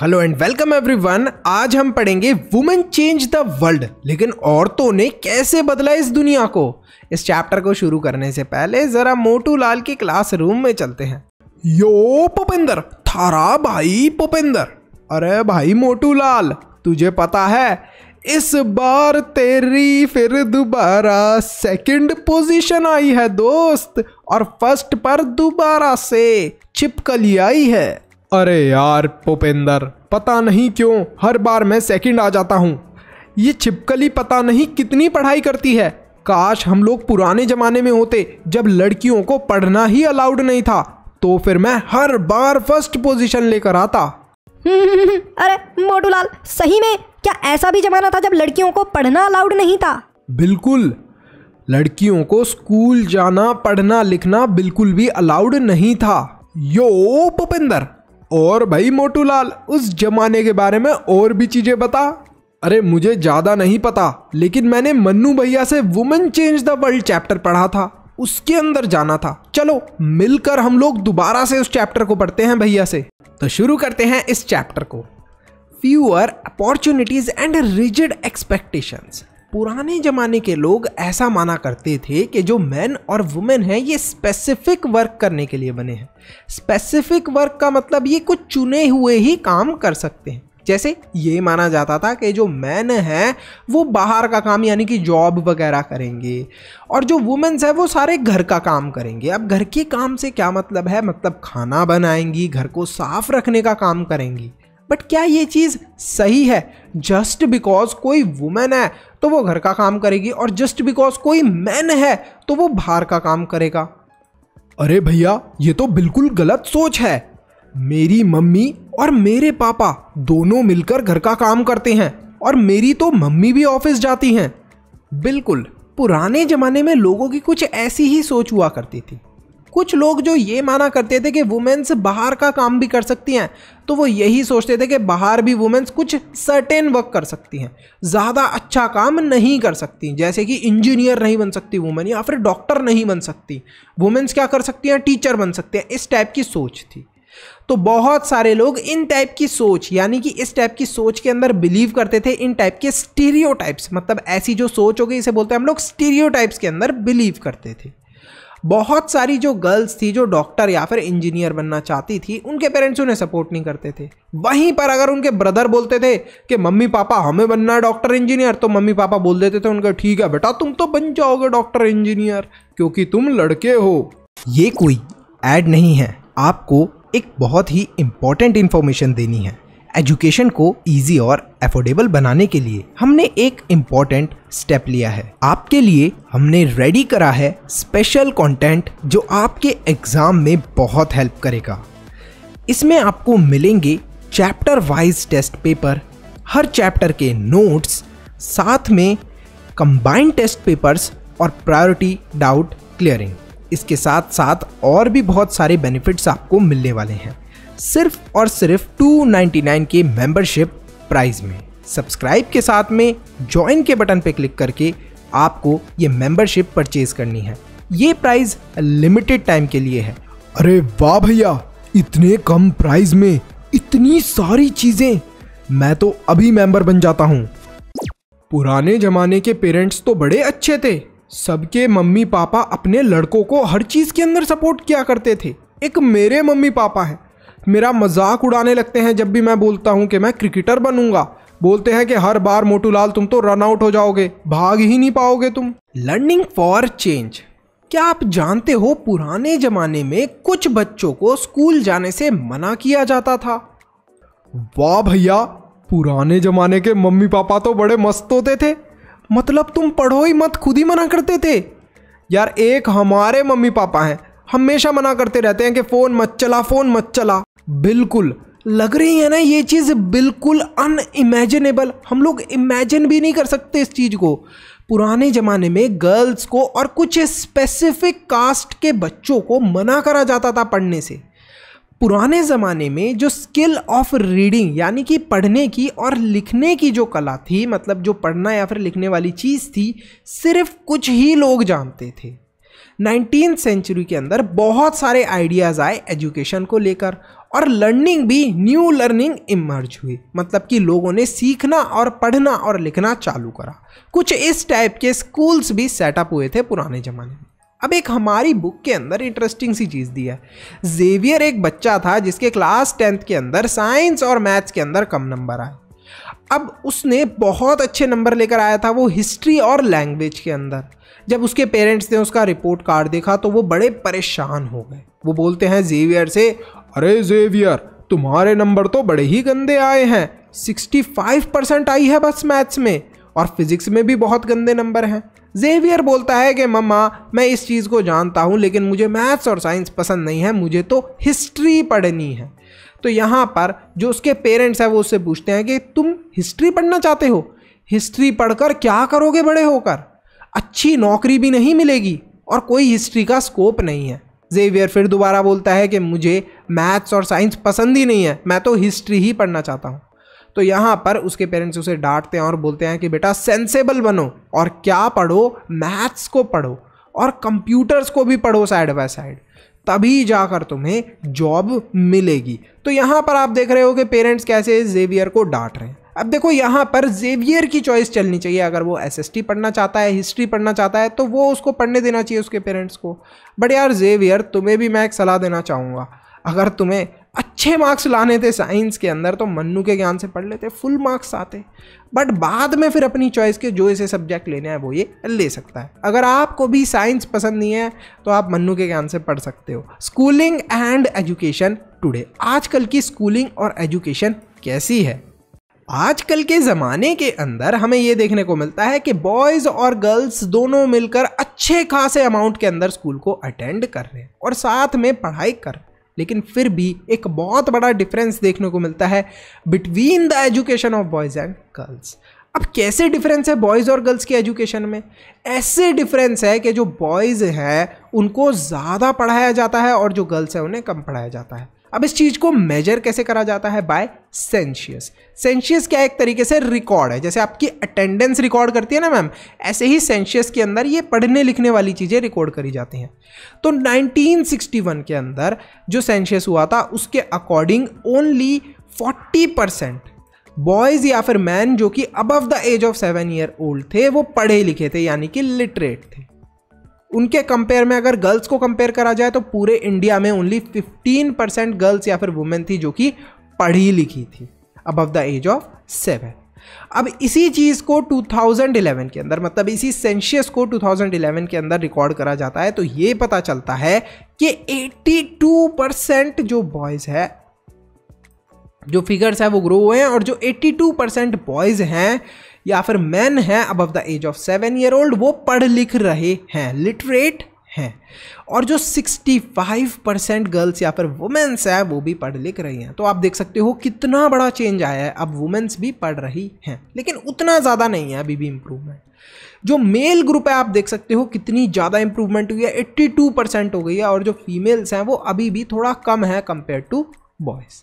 hello and welcome everyone आज हम पढ़ेंगे वुमेन चेंज द वर्ल्ड लेकिन औरतों ने कैसे बदला इस दुनिया को इस चैप्टर को शुरू करने से पहले जरा मोटू लाल के रूम में चलते हैं यो भूपेंद्र थारा भाई भूपेंद्र अरे भाई मोटू लाल तुझे पता है इस बार तेरी फिर दोबारा सेकंड पोजीशन आई है दोस्त और फर्स्ट पर दोबारा से छिपकली आई है अरे यार भूपेंद्र पता नहीं क्यों हर बार मैं सेकंड आ जाता हूँ ये छिपकली पता नहीं कितनी पढ़ाई करती है काश हम लोग पुराने ज़माने में होते जब लड़कियों को पढ़ना ही अलाउड नहीं था तो फिर मैं हर बार फर्स्ट पोजीशन लेकर आता अरे मोटूलाल सही में क्या ऐसा भी जमाना था जब लड़कियों को पढ़ना अलाउड नहीं था बिल्कुल लड़कियों को स्कूल जाना पढ़ना लिखना बिल्कुल भी अलाउड नहीं था यो पुपेंदर और भाई मोटूलाल उस जमाने के बारे में और भी चीजें बता अरे मुझे ज़्यादा नहीं पता लेकिन मैंने मन्नू भैया से women change the world chapter पढ़ा था उसके अंदर जाना था चलो मिलकर हम लोग दोबारा से उस चैप्टर को पढ़ते हैं भैया से तो शुरू करते हैं इस चैप्टर को fewer opportunities and rigid expectations पुराने ज़माने के लोग ऐसा माना करते थे कि जो मैन और वुमेन हैं ये स्पेसिफिक वर्क करने के लिए बने हैं स्पेसिफिक वर्क का मतलब ये कुछ चुने हुए ही काम कर सकते हैं जैसे ये माना जाता था कि जो मैन हैं वो बाहर का काम यानी कि जॉब वगैरह करेंगे और जो वुमेंस हैं वो सारे घर का काम करेंगे अब घर के काम से क्या मतलब है मतलब खाना बनाएंगी घर को साफ़ रखने का काम करेंगी बट क्या ये चीज़ सही है जस्ट बिकॉज कोई वुमेन है तो वो घर का काम करेगी और जस्ट बिकॉज कोई मैन है तो वो बाहर का काम करेगा अरे भैया ये तो बिल्कुल गलत सोच है मेरी मम्मी और मेरे पापा दोनों मिलकर घर का काम करते हैं और मेरी तो मम्मी भी ऑफिस जाती हैं बिल्कुल पुराने ज़माने में लोगों की कुछ ऐसी ही सोच हुआ करती थी कुछ लोग जो ये माना करते थे कि वुमेन्स बाहर का काम भी कर सकती हैं तो वो यही सोचते थे कि बाहर भी वुमेन्स कुछ सर्टेन वर्क कर सकती हैं ज़्यादा अच्छा काम नहीं कर सकती जैसे कि इंजीनियर नहीं बन सकती वुमेन या फिर डॉक्टर नहीं बन सकती वुमेन्स क्या कर सकती हैं टीचर बन सकते हैं इस टाइप की सोच थी तो बहुत सारे लोग इन टाइप की सोच यानी कि इस टाइप की सोच के अंदर बिलीव करते थे इन टाइप के स्टीरियो मतलब ऐसी जो सोच होगी इसे बोलते हैं हम लोग स्टीरियो के अंदर बिलीव करते थे बहुत सारी जो गर्ल्स थी जो डॉक्टर या फिर इंजीनियर बनना चाहती थी उनके पेरेंट्स उन्हें सपोर्ट नहीं करते थे वहीं पर अगर उनके ब्रदर बोलते थे कि मम्मी पापा हमें बनना है डॉक्टर इंजीनियर तो मम्मी पापा बोल देते थे उनका ठीक है बेटा तुम तो बन जाओगे डॉक्टर इंजीनियर क्योंकि तुम लड़के हो ये कोई एड नहीं है आपको एक बहुत ही इंपॉर्टेंट इन्फॉर्मेशन देनी है एजुकेशन को इजी और अफोर्डेबल बनाने के लिए हमने एक इम्पॉर्टेंट स्टेप लिया है आपके लिए हमने रेडी करा है स्पेशल कंटेंट जो आपके एग्ज़ाम में बहुत हेल्प करेगा इसमें आपको मिलेंगे चैप्टर वाइज टेस्ट पेपर हर चैप्टर के नोट्स साथ में कंबाइंड टेस्ट पेपर्स और प्रायोरिटी डाउट क्लियरिंग इसके साथ साथ और भी बहुत सारे बेनिफिट्स आपको मिलने वाले हैं सिर्फ और सिर्फ 299 के मेंबरशिप प्राइस में सब्सक्राइब के साथ में ज्वाइन के बटन पर क्लिक करके आपको ये मेंबरशिप परचेज करनी है ये प्राइस लिमिटेड टाइम के लिए है अरे वाह भैया इतने कम प्राइस में इतनी सारी चीजें मैं तो अभी मेंबर बन जाता हूँ पुराने जमाने के पेरेंट्स तो बड़े अच्छे थे सबके मम्मी पापा अपने लड़कों को हर चीज के अंदर सपोर्ट किया करते थे एक मेरे मम्मी पापा हैं मेरा मजाक उड़ाने लगते हैं जब भी मैं बोलता हूँ कि मैं क्रिकेटर बनूंगा बोलते हैं कि हर बार मोटूलाल तुम तो रन आउट हो जाओगे भाग ही नहीं पाओगे तुम लर्निंग फॉर चेंज क्या आप जानते हो पुराने जमाने में कुछ बच्चों को स्कूल जाने से मना किया जाता था वाह भैया पुराने जमाने के मम्मी पापा तो बड़े मस्त होते थे मतलब तुम पढ़ो ही मत खुद ही मना करते थे यार एक हमारे मम्मी पापा हैं हमेशा मना करते रहते हैं कि फ़ोन मत चला फ़ोन मत चला बिल्कुल लग रही है ना ये चीज़ बिल्कुल अनइमेजिनेबल हम लोग इमेजिन भी नहीं कर सकते इस चीज़ को पुराने ज़माने में गर्ल्स को और कुछ स्पेसिफिक कास्ट के बच्चों को मना करा जाता था पढ़ने से पुराने ज़माने में जो स्किल ऑफ रीडिंग यानी कि पढ़ने की और लिखने की जो कला थी मतलब जो पढ़ना या फिर लिखने वाली चीज़ थी सिर्फ कुछ ही लोग जानते थे नाइनटीन सेंचुरी के अंदर बहुत सारे आइडियाज़ आए एजुकेशन को लेकर और लर्निंग भी न्यू लर्निंग इमर्ज हुई मतलब कि लोगों ने सीखना और पढ़ना और लिखना चालू करा कुछ इस टाइप के स्कूल्स भी सेटअप हुए थे पुराने ज़माने में अब एक हमारी बुक के अंदर इंटरेस्टिंग सी चीज़ दी है जेवियर एक बच्चा था जिसके क्लास टेंथ के अंदर साइंस और मैथ्स के अंदर कम नंबर आए अब उसने बहुत अच्छे नंबर लेकर आया था वो हिस्ट्री और लैंग्वेज के अंदर जब उसके पेरेंट्स ने उसका रिपोर्ट कार्ड देखा तो वो बड़े परेशान हो गए वो बोलते हैं जेवियर से अरे जेवियर तुम्हारे नंबर तो बड़े ही गंदे आए हैं 65 परसेंट आई है बस मैथ्स में और फिजिक्स में भी बहुत गंदे नंबर हैं जेवियर बोलता है कि मम्मा मैं इस चीज़ को जानता हूँ लेकिन मुझे मैथ्स और साइंस पसंद नहीं है मुझे तो हिस्ट्री पढ़नी है तो यहाँ पर जो उसके पेरेंट्स हैं वो उससे पूछते हैं कि तुम हिस्ट्री पढ़ना चाहते हो हिस्ट्री पढ़कर क्या करोगे बड़े होकर अच्छी नौकरी भी नहीं मिलेगी और कोई हिस्ट्री का स्कोप नहीं है जेवियर फिर दोबारा बोलता है कि मुझे मैथ्स और साइंस पसंद ही नहीं है मैं तो हिस्ट्री ही पढ़ना चाहता हूँ तो यहाँ पर उसके पेरेंट्स उसे डांटते हैं और बोलते हैं कि बेटा सेंसेबल बनो और क्या पढ़ो मैथ्स को पढ़ो और कंप्यूटर्स को भी पढ़ो साइड बाय साइड तभी जाकर तुम्हें जॉब मिलेगी तो यहाँ पर आप देख रहे हो कि पेरेंट्स कैसे जेवियर को डांट रहे हैं अब देखो यहाँ पर जेवियर की चॉइस चलनी चाहिए अगर वो एस पढ़ना चाहता है हिस्ट्री पढ़ना चाहता है तो वो उसको पढ़ने देना चाहिए उसके पेरेंट्स को बट यार जेवियर तुम्हें भी मैं एक सलाह देना चाहूँगा अगर तुम्हें अच्छे मार्क्स लाने थे साइंस के अंदर तो मन्नू के ज्ञान से पढ़ लेते फुल मार्क्स आते बट बाद में फिर अपनी चॉइस के जो इसे सब्जेक्ट लेने हैं वो ये ले सकता है अगर आपको भी साइंस पसंद नहीं है तो आप मन्नू के ज्ञान से पढ़ सकते हो स्कूलिंग एंड एजुकेशन टुडे आजकल की स्कूलिंग और एजुकेशन कैसी है आजकल के ज़माने के अंदर हमें ये देखने को मिलता है कि बॉयज़ और गर्ल्स दोनों मिलकर अच्छे खासे अमाउंट के अंदर स्कूल को अटेंड कर रहे हैं और साथ में पढ़ाई कर रहे हैं लेकिन फिर भी एक बहुत बड़ा डिफरेंस देखने को मिलता है between the education of boys and girls अब कैसे डिफरेंस है बॉयज़ और गर्ल्स के एजुकेशन में ऐसे डिफरेंस है कि जो बॉयज़ हैं उनको ज़्यादा पढ़ाया जाता है और जो गर्ल्स हैं उन्हें कम पढ़ाया जाता है अब इस चीज़ को मेजर कैसे करा जाता है बाय सेंशियस सेंशियस क्या एक तरीके से रिकॉर्ड है जैसे आपकी अटेंडेंस रिकॉर्ड करती है ना मैम ऐसे ही सेंशियस के अंदर ये पढ़ने लिखने वाली चीज़ें रिकॉर्ड करी जाती हैं तो 1961 के अंदर जो सेंशियस हुआ था उसके अकॉर्डिंग ओनली 40 परसेंट बॉयज़ या फिर मैन जो कि above the age of seven year old थे वो पढ़े लिखे थे यानी कि लिटरेट थे उनके कंपेयर में अगर गर्ल्स को कंपेयर करा जाए तो पूरे इंडिया में ओनली 15 परसेंट गर्ल्स या फिर वुमेन थी जो कि पढ़ी लिखी थी above the age of seven अब इसी चीज़ को 2011 के अंदर मतलब इसी सेंशियस को 2011 के अंदर रिकॉर्ड करा जाता है तो ये पता चलता है कि 82 परसेंट जो बॉयज़ है जो फिगर्स है वो ग्रो हुए हैं और जो 82 परसेंट बॉयज़ हैं या फिर मैन हैं above the age of seven year old वो पढ़ लिख रहे हैं लिटरेट हैं और जो 65 परसेंट गर्ल्स या फिर वुमेंस हैं वो भी पढ़ लिख रही हैं तो आप देख सकते हो कितना बड़ा चेंज आया है अब वुमेंस भी पढ़ रही हैं लेकिन उतना ज़्यादा नहीं है अभी भी इम्प्रूवमेंट जो मेल ग्रुप है आप देख सकते हो कितनी ज़्यादा इंप्रूवमेंट हुई है एट्टी परसेंट हो गई है और जो फीमेल्स हैं वो अभी भी थोड़ा कम है compare to boys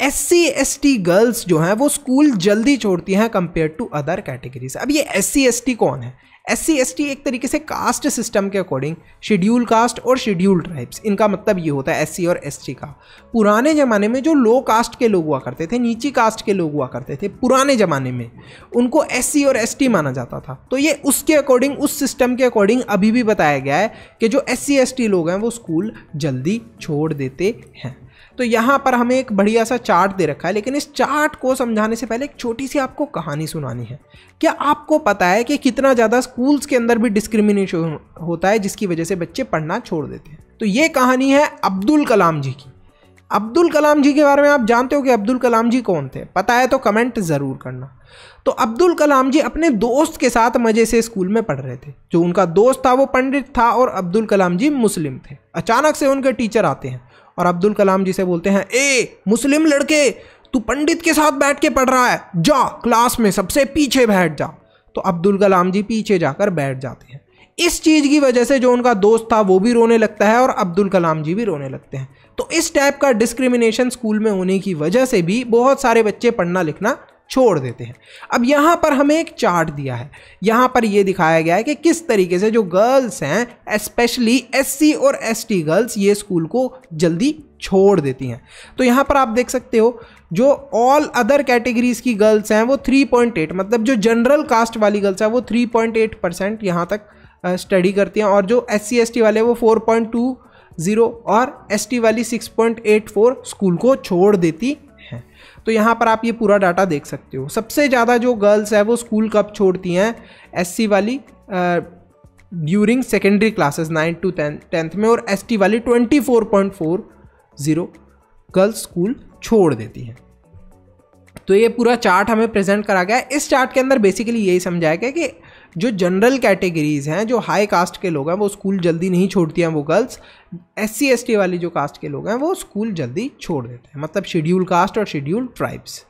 S C S T girls जो हैं वो स्कूल जल्दी छोड़ती हैं कंपेयर टू अदर कैटेगरीज अब ये एस सी एस टी कौन है एस सी एस टी एक तरीके से कास्ट सिस्टम के अकॉर्डिंग शेड्यूल कास्ट और शेड्यूल ट्राइब्स इनका मतलब ये होता है एस सी और एस टी का पुराने ज़माने में जो लो कास्ट के लोग हुआ करते थे नीची कास्ट के लोग हुआ करते थे पुराने ज़माने में उनको एस सी और एस टी माना जाता था तो ये उसके अकॉर्डिंग उस सिस्टम के अकॉर्डिंग अभी भी बताया गया है कि जो एस सी एस टी लोग हैं वो स्कूल जल्दी छोड़ देते हैं तो यहाँ पर हमें एक बढ़िया सा चार्ट दे रखा है लेकिन इस चार्ट को समझाने से पहले एक छोटी सी आपको कहानी सुनानी है क्या आपको पता है कि कितना ज़्यादा स्कूल्स के अंदर भी डिस्क्रिमिनेशन होता है जिसकी वजह से बच्चे पढ़ना छोड़ देते हैं तो ये कहानी है अब्दुल कलाम जी की अब्दुल कलाम जी के बारे में आप जानते हो कि अब्दुल कलाम जी कौन थे पता है तो कमेंट ज़रूर करना तो अब्दुल कलाम जी अपने दोस्त के साथ मज़े से स्कूल में पढ़ रहे थे जो उनका दोस्त था वो पंडित था और अब्दुल कलाम जी मुस्लिम थे अचानक से उनके टीचर आते हैं और अब्दुल कलाम जी से बोलते हैं ए मुस्लिम लड़के तू पंडित के साथ बैठ के पढ़ रहा है जा क्लास में सबसे पीछे बैठ जा तो अब्दुल कलाम जी पीछे जाकर बैठ जाते हैं इस चीज़ की वजह से जो उनका दोस्त था वो भी रोने लगता है और अब्दुल कलाम जी भी रोने लगते हैं तो इस टाइप का डिस्क्रिमिनेशन स्कूल में होने की वजह से भी बहुत सारे बच्चे पढ़ना लिखना छोड़ देते हैं अब यहाँ पर हमें एक चार्ट दिया है यहाँ पर ये दिखाया गया है कि किस तरीके से जो गर्ल्स हैं स्पेशली एससी और एसटी गर्ल्स ये स्कूल को जल्दी छोड़ देती हैं तो यहाँ पर आप देख सकते हो जो ऑल अदर कैटेगरीज की गर्ल्स हैं वो 3.8 मतलब जो जनरल कास्ट वाली गर्ल्स हैं वो 3.8 परसेंट यहाँ तक स्टडी करती हैं और जो एस सी एस टी वाले वो 4.20 और एस टी वाली 6.84 स्कूल को छोड़ देती तो यहाँ पर आप ये पूरा डाटा देख सकते हो सबसे ज़्यादा जो गर्ल्स है वो स्कूल कब छोड़ती हैं एस वाली during secondary classes nine to tenth में और एस वाली twenty four point four zero girls school छोड़ देती हैं तो ये पूरा चार्ट हमें प्रेजेंट करा गया है इस चार्ट के अंदर बेसिकली यही समझाया गया कि जो जनरल कैटेगरीज़ हैं जो हाई कास्ट के लोग हैं वो स्कूल जल्दी नहीं छोड़ती हैं वो girls S C S T वाली जो कास्ट के लोग हैं वो स्कूल जल्दी छोड़ देते हैं मतलब शेड्यूल कास्ट और शेड्यूल ट्राइब्स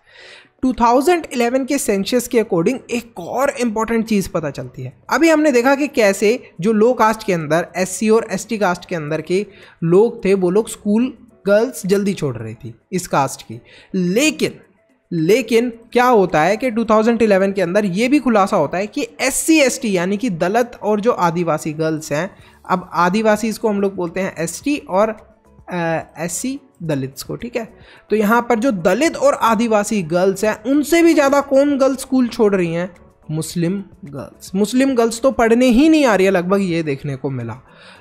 2011 के सेंसस के अकॉर्डिंग एक और इम्पॉर्टेंट चीज़ पता चलती है अभी हमने देखा कि कैसे जो लो कास्ट के अंदर एस और एस कास्ट के अंदर के लोग थे वो लोग स्कूल गर्ल्स जल्दी छोड़ रही थी इस कास्ट की लेकिन लेकिन क्या होता है कि 2011 के अंदर ये भी खुलासा होता है कि एस सी एस टी यानी कि दलित और जो आदिवासी गर्ल्स हैं अब आदिवासी इसको हम लोग बोलते हैं एस टी और एस सी दलित्स को ठीक है तो यहाँ पर जो दलित और आदिवासी गर्ल्स हैं उनसे भी ज़्यादा कौन गर्ल्स स्कूल छोड़ रही हैं मुस्लिम गर्ल्स मुस्लिम गर्ल्स तो पढ़ने ही नहीं आ रही है लगभग ये देखने को मिला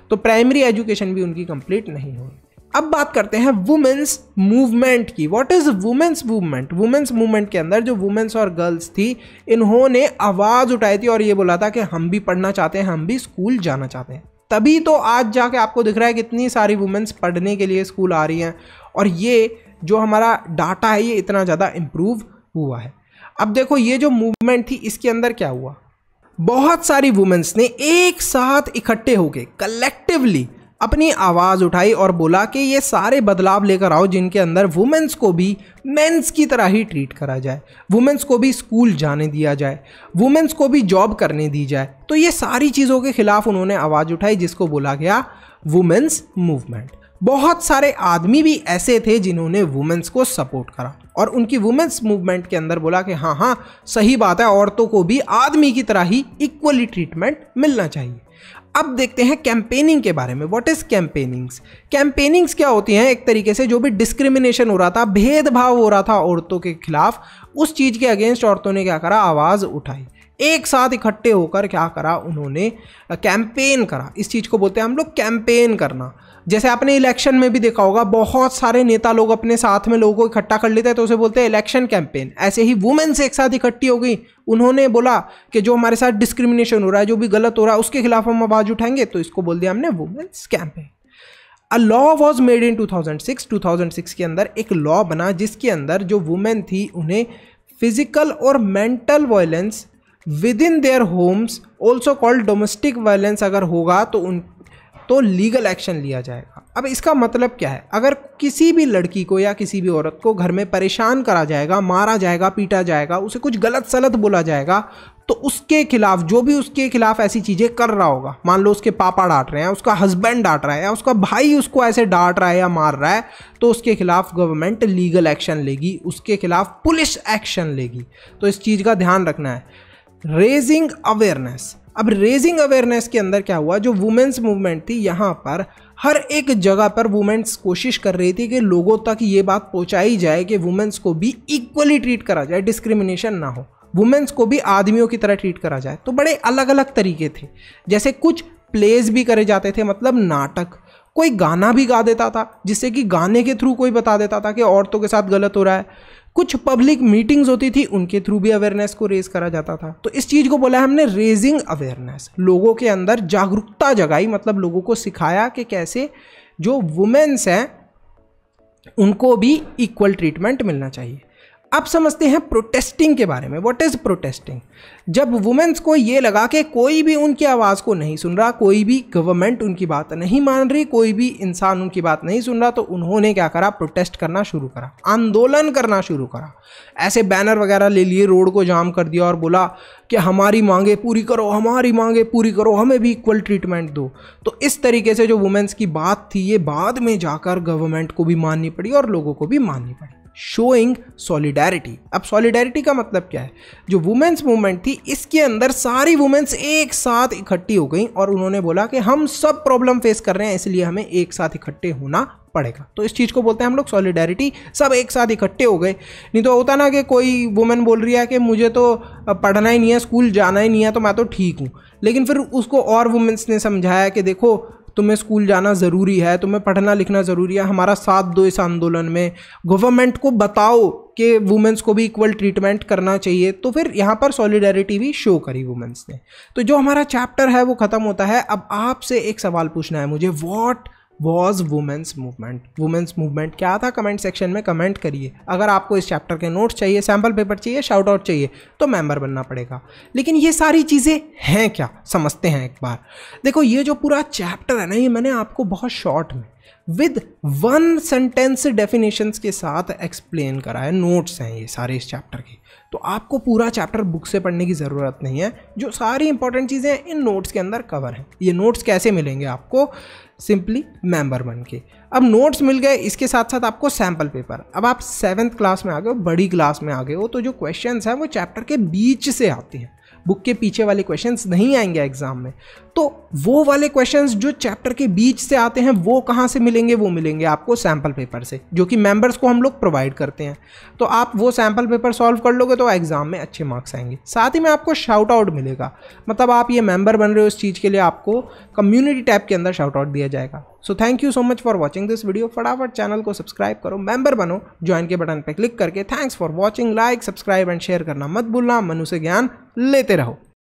तो प्राइमरी एजुकेशन भी उनकी कंप्लीट नहीं हुई अब बात करते हैं वुमेन्स मूवमेंट की what is women's movement women's movement के अंदर जो वुमेन्स और गर्ल्स थी इन्होंने आवाज़ उठाई थी और ये बोला था कि हम भी पढ़ना चाहते हैं हम भी स्कूल जाना चाहते हैं तभी तो आज जाके आपको दिख रहा है कि इतनी सारी वुमेन्स पढ़ने के लिए स्कूल आ रही हैं और ये जो हमारा डाटा है ये इतना ज़्यादा इम्प्रूव हुआ है अब देखो ये जो मूवमेंट थी इसके अंदर क्या हुआ बहुत सारी वुमेन्स ने एक साथ इकट्ठे होके कलेक्टिवली अपनी आवाज़ उठाई और बोला कि ये सारे बदलाव लेकर आओ जिनके अंदर वुमेंस को भी मेंस की तरह ही ट्रीट करा जाए वुमेंस को भी स्कूल जाने दिया जाए वुमेंस को भी जॉब करने दी जाए तो ये सारी चीज़ों के ख़िलाफ़ उन्होंने आवाज़ उठाई जिसको बोला गया वुमेंस मूवमेंट बहुत सारे आदमी भी ऐसे थे जिन्होंने वुमेंस को सपोर्ट करा और उनकी वुमेंस मूवमेंट के अंदर बोला कि हाँ हाँ सही बात है औरतों को भी आदमी की तरह ही इक्वली ट्रीटमेंट मिलना चाहिए अब देखते हैं कैंपेनिंग के बारे में व्हाट इज कैंपेनिंग्स कैंपेनिंग्स क्या होती हैं एक तरीके से जो भी डिस्क्रिमिनेशन हो रहा था भेदभाव हो रहा था औरतों के खिलाफ उस चीज़ के अगेंस्ट औरतों ने क्या करा आवाज़ उठाई एक साथ इकट्ठे होकर क्या करा उन्होंने कैंपेन करा इस चीज़ को बोलते हैं हम लोग कैंपेन करना जैसे आपने इलेक्शन में भी देखा होगा बहुत सारे नेता लोग अपने साथ में लोगों को इकट्ठा कर लेते हैं तो उसे बोलते हैं इलेक्शन कैंपेन ऐसे ही वुमेन्स एक साथ इकट्ठी हो गई उन्होंने बोला कि जो हमारे साथ डिस्क्रिमिनेशन हो रहा है जो भी गलत हो रहा है उसके खिलाफ हम आवाज़ उठाएंगे तो इसको बोल दिया हमने women's campaign a law was made in 2006 2006 के अंदर एक लॉ बना जिसके अंदर जो वुमेन थी उन्हें फिजिकल और mental violence within their homes also called domestic violence अगर होगा तो उन तो लीगल एक्शन लिया जाएगा अब इसका मतलब क्या है अगर किसी भी लड़की को या किसी भी औरत को घर में परेशान करा जाएगा मारा जाएगा पीटा जाएगा उसे कुछ गलत सलत बोला जाएगा तो उसके खिलाफ जो भी उसके खिलाफ ऐसी चीज़ें कर रहा होगा मान लो उसके पापा डांट रहे हैं उसका हस्बैंड डांट रहा है या उसका भाई उसको ऐसे डांट रहा है या मार रहा है तो उसके खिलाफ गवर्नमेंट लीगल एक्शन लेगी उसके खिलाफ पुलिस एक्शन लेगी तो इस चीज़ का ध्यान रखना है रेजिंग अवेयरनेस अब रेजिंग अवेयरनेस के अंदर क्या हुआ जो वुमेन्स मूवमेंट थी यहाँ पर हर एक जगह पर वुमेंस कोशिश कर रही थी कि लोगों तक ये बात पहुँचाई जाए कि वुमेंस को भी इक्वली ट्रीट करा जाए डिस्क्रिमिनेशन ना हो वुमेंस को भी आदमियों की तरह ट्रीट करा जाए तो बड़े अलग अलग तरीके थे जैसे कुछ प्लेज भी करे जाते थे मतलब नाटक कोई गाना भी गा देता था जिससे कि गाने के थ्रू कोई बता देता था कि औरतों के साथ गलत हो रहा है कुछ पब्लिक मीटिंग्स होती थी उनके थ्रू भी अवेयरनेस को रेज करा जाता था तो इस चीज को बोला हमने रेजिंग अवेयरनेस लोगों के अंदर जागरूकता जगाई मतलब लोगों को सिखाया कि कैसे जो वुमेन्स हैं उनको भी इक्वल ट्रीटमेंट मिलना चाहिए अब समझते हैं प्रोटेस्टिंग के बारे में व्हाट इज़ प्रोटेस्टिंग जब वुमेंस को ये लगा कि कोई भी उनकी आवाज़ को नहीं सुन रहा कोई भी गवर्नमेंट उनकी बात नहीं मान रही कोई भी इंसान उनकी बात नहीं सुन रहा तो उन्होंने क्या करा प्रोटेस्ट करना शुरू करा आंदोलन करना शुरू करा ऐसे बैनर वगैरह ले लिए रोड को जाम कर दिया और बोला कि हमारी मांगे पूरी करो हमारी मांगे पूरी करो हमें भी इक्वल ट्रीटमेंट दो तो इस तरीके से जो वुमेंस की बात थी ये बाद में जाकर गवर्नमेंट को भी माननी पड़ी और लोगों को भी माननी पड़ी शोइंग सॉलिडारिटी अब सॉलिडारिटी का मतलब क्या है जो वुमेंस मूवमेंट थी इसके अंदर सारी वुमेंस एक साथ इकट्ठी हो गई और उन्होंने बोला कि हम सब प्रॉब्लम फेस कर रहे हैं इसलिए हमें एक साथ इकट्ठे होना पड़ेगा तो इस चीज़ को बोलते हैं हम लोग सॉलिडारिटी सब एक साथ इकट्ठे हो गए नहीं तो होता ना कि कोई वुमेन बोल रही है कि मुझे तो पढ़ना ही नहीं है स्कूल जाना ही नहीं है तो मैं तो ठीक हूँ लेकिन फिर उसको और वुमेंस ने समझाया कि देखो तुम्हें स्कूल जाना ज़रूरी है तुम्हें पढ़ना लिखना ज़रूरी है हमारा साथ दो इस आंदोलन में गवर्नमेंट को बताओ कि वुमेंस को भी इक्वल ट्रीटमेंट करना चाहिए तो फिर यहाँ पर सॉलिडेरिटी भी शो करी वुमेंस ने तो जो हमारा चैप्टर है वो ख़त्म होता है अब आपसे एक सवाल पूछना है मुझे what was women's movement women's movement क्या था कमेंट सेक्शन में कमेंट करिए अगर आपको इस चैप्टर के नोट्स चाहिए सैम्पल पेपर चाहिए शाउट आउट चाहिए तो मेंबर बनना पड़ेगा लेकिन ये सारी चीज़ें हैं क्या समझते हैं एक बार देखो ये जो पूरा चैप्टर है ना ये मैंने आपको बहुत शॉर्ट में विद वन सेंटेंस डेफिनेशंस के साथ एक्सप्लेन करा है नोट्स हैं ये सारे इस चैप्टर के तो आपको पूरा चैप्टर बुक से पढ़ने की ज़रूरत नहीं है जो सारी इंपॉर्टेंट चीज़ें इन नोट्स के अंदर कवर हैं ये नोट्स कैसे मिलेंगे आपको सिंपली मेंबर बन के अब नोट्स मिल गए इसके साथ साथ आपको सैम्पल पेपर अब आप सेवन्थ क्लास में आ गए हो बड़ी क्लास में आ गए हो तो जो क्वेश्चंस हैं वो चैप्टर के बीच से आते हैं बुक के पीछे वाले क्वेश्चंस नहीं आएंगे एग्जाम में तो वो वाले क्वेश्चंस जो चैप्टर के बीच से आते हैं वो कहाँ से मिलेंगे वो मिलेंगे आपको सैम्पल पेपर से जो कि मेंबर्स को हम लोग प्रोवाइड करते हैं तो आप वो सैम्पल पेपर सॉल्व कर लोगे तो एग्जाम में अच्छे मार्क्स आएंगे साथ ही में आपको शाउट आउट मिलेगा मतलब आप ये मेंबर बन रहे हो उस चीज़ के लिए आपको कम्युनिटी टैब के अंदर शाउट आउट दिया जाएगा so thank you so much for watching this video फटाफट चैनल को सब्सक्राइब करो मेंबर बनो ज्वाइन के बटन पर क्लिक करके thanks for watching like subscribe and share करना मत भूलना मनु से ज्ञान लेते रहो